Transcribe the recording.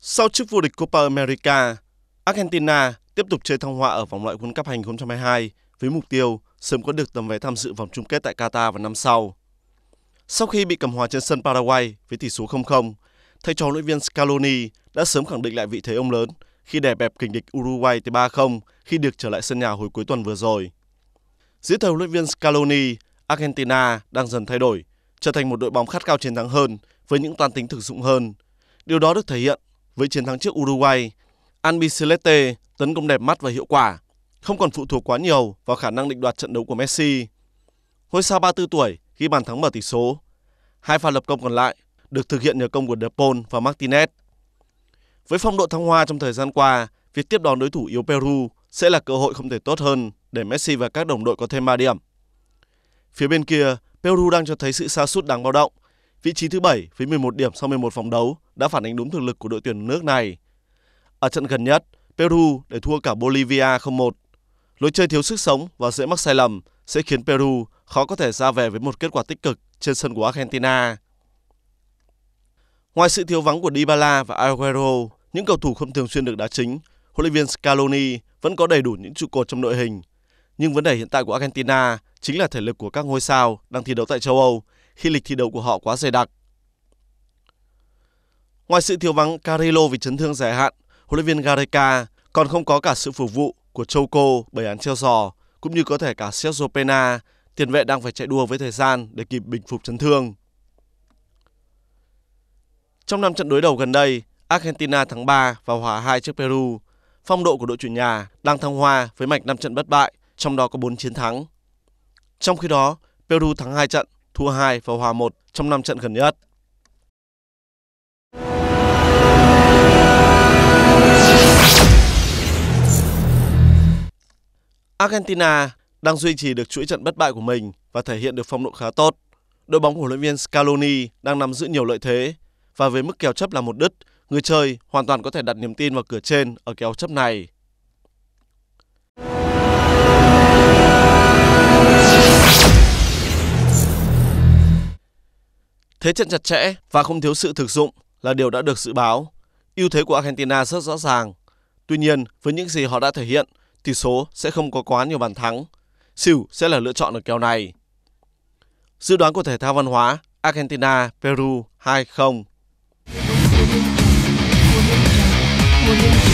Sau chức vô địch Copa America, Argentina tiếp tục chơi thăng hoa ở vòng loại World Cup 2022 với mục tiêu sớm có được tấm vé tham dự vòng chung kết tại Qatar vào năm sau. Sau khi bị cầm hòa trên sân Paraguay với tỷ số 0-0, thầy trò huấn luyện viên Scaloni đã sớm khẳng định lại vị thế ông lớn khi đè bẹp kình địch Uruguay tới 3-0 khi được trở lại sân nhà hồi cuối tuần vừa rồi. Dưới thời luyện viên Scaloni, Argentina đang dần thay đổi trở thành một đội bóng khát khao chiến thắng hơn với những toan tính thực dụng hơn. Điều đó được thể hiện với chiến thắng trước Uruguay. Albiceleste tấn công đẹp mắt và hiệu quả, không còn phụ thuộc quá nhiều vào khả năng định đoạt trận đấu của Messi. Hồi sau 34 tuổi ghi bàn thắng mở tỷ số. Hai pha lập công còn lại được thực hiện nhờ công của Depol và Martinez. Với phong độ thăng hoa trong thời gian qua, việc tiếp đón đối thủ yếu Peru sẽ là cơ hội không thể tốt hơn để Messi và các đồng đội có thêm 3 điểm. Phía bên kia, Peru đang cho thấy sự sa sút đáng báo động. Vị trí thứ 7 với 11 điểm sau 11 vòng đấu đã phản ánh đúng thực lực của đội tuyển nước này. Ở trận gần nhất, Peru để thua cả Bolivia 0-1. Lối chơi thiếu sức sống và dễ mắc sai lầm sẽ khiến Peru khó có thể ra về với một kết quả tích cực trên sân của Argentina. Ngoài sự thiếu vắng của Dybala và Aguero, những cầu thủ không thường xuyên được đá chính, huấn luyện viên Scaloni vẫn có đầy đủ những trụ cột trong đội hình nhưng vấn đề hiện tại của Argentina chính là thể lực của các ngôi sao đang thi đấu tại châu Âu khi lịch thi đấu của họ quá dày đặc. Ngoài sự thiếu vắng Carillo vì chấn thương dài hạn, huấn luyện viên Gareca còn không có cả sự phục vụ của Chouko bởi án treo giò, cũng như có thể cả Sergio Pena, tiền vệ đang phải chạy đua với thời gian để kịp bình phục chấn thương. Trong năm trận đối đầu gần đây, Argentina thắng 3 và hòa 2 trước Peru. Phong độ của đội chủ nhà đang thăng hoa với mạch 5 trận bất bại trong đó có 4 chiến thắng. Trong khi đó, Peru thắng 2 trận, thua 2 và hòa 1 trong 5 trận gần nhất. Argentina đang duy trì được chuỗi trận bất bại của mình và thể hiện được phong độ khá tốt. Đội bóng của huấn luyện viên Scaloni đang nắm giữ nhiều lợi thế và với mức kèo chấp là một đứt, người chơi hoàn toàn có thể đặt niềm tin vào cửa trên ở kèo chấp này. Thế trận chặt chẽ và không thiếu sự thực dụng là điều đã được dự báo. Ưu thế của Argentina rất rõ ràng. Tuy nhiên, với những gì họ đã thể hiện, tỷ số sẽ không có quá nhiều bàn thắng. Xỉu sẽ là lựa chọn ở kèo này. Dự đoán của thể thao văn hóa Argentina Peru 2-0.